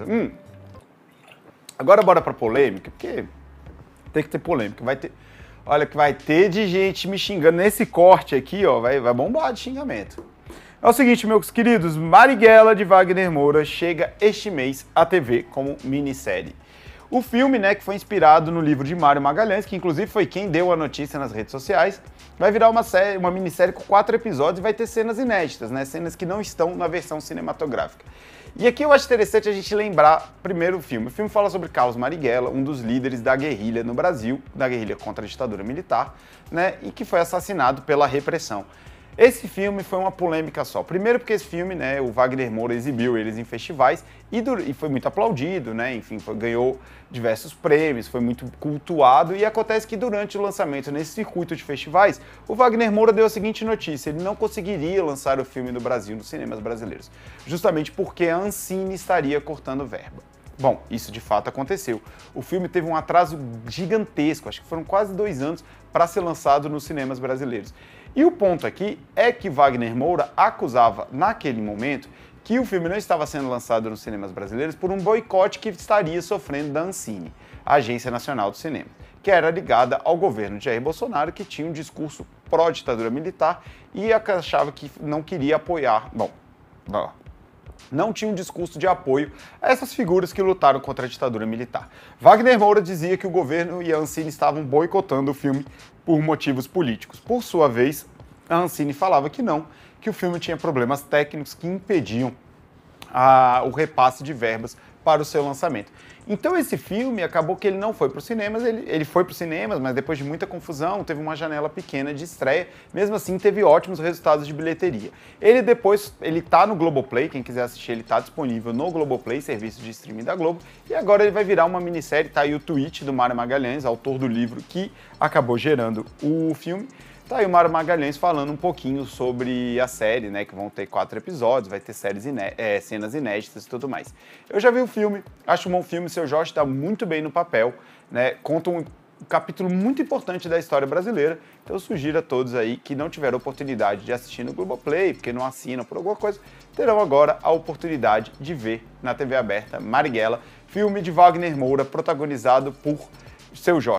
Hum. Agora bora pra polêmica, porque tem que ter polêmica. Vai ter. Olha, que vai ter de gente me xingando. Nesse corte aqui, ó, vai, vai bombar de xingamento. É o seguinte, meus queridos, Marighella de Wagner Moura chega este mês à TV como minissérie. O filme, né, que foi inspirado no livro de Mário Magalhães, que inclusive foi quem deu a notícia nas redes sociais, vai virar uma série, uma minissérie com quatro episódios e vai ter cenas inéditas, né, cenas que não estão na versão cinematográfica. E aqui eu acho interessante a gente lembrar primeiro o filme. O filme fala sobre Carlos Marighella, um dos líderes da guerrilha no Brasil, da guerrilha contra a ditadura militar, né, e que foi assassinado pela repressão. Esse filme foi uma polêmica só. Primeiro porque esse filme, né, o Wagner Moura exibiu eles em festivais e, do, e foi muito aplaudido, né? Enfim, foi, ganhou diversos prêmios, foi muito cultuado e acontece que durante o lançamento nesse circuito de festivais, o Wagner Moura deu a seguinte notícia: ele não conseguiria lançar o filme no Brasil nos cinemas brasileiros, justamente porque a Ancine estaria cortando verba. Bom, isso de fato aconteceu. O filme teve um atraso gigantesco, acho que foram quase dois anos, para ser lançado nos cinemas brasileiros. E o ponto aqui é que Wagner Moura acusava, naquele momento, que o filme não estava sendo lançado nos cinemas brasileiros por um boicote que estaria sofrendo da Ancine, a Agência Nacional do Cinema, que era ligada ao governo de Jair Bolsonaro, que tinha um discurso pró-ditadura militar e achava que não queria apoiar. Bom, lá não tinha um discurso de apoio a essas figuras que lutaram contra a ditadura militar. Wagner Moura dizia que o governo e a Ancine estavam boicotando o filme por motivos políticos. Por sua vez, a Ancine falava que não, que o filme tinha problemas técnicos que impediam a, ah, o repasse de verbas para o seu lançamento. Então esse filme acabou que ele não foi para os cinemas, ele, ele foi para os cinemas, mas depois de muita confusão, teve uma janela pequena de estreia. Mesmo assim, teve ótimos resultados de bilheteria. Ele depois, ele tá no Globoplay, quem quiser assistir, ele tá disponível no Globoplay, serviço de streaming da Globo, e agora ele vai virar uma minissérie, tá aí o tweet do Mário Magalhães, autor do livro que acabou gerando o filme. Tá aí o Mário Magalhães falando um pouquinho sobre a série, né? Que vão ter quatro episódios, vai ter séries iné é, cenas inéditas e tudo mais. Eu já vi o filme, Acho um bom filme, seu Jorge está muito bem no papel, né? Conta um capítulo muito importante da história brasileira. Então eu sugiro a todos aí que não tiveram oportunidade de assistir no Globoplay, porque não assinam por alguma coisa, terão agora a oportunidade de ver na TV aberta Marighella, filme de Wagner Moura, protagonizado por seu Jorge.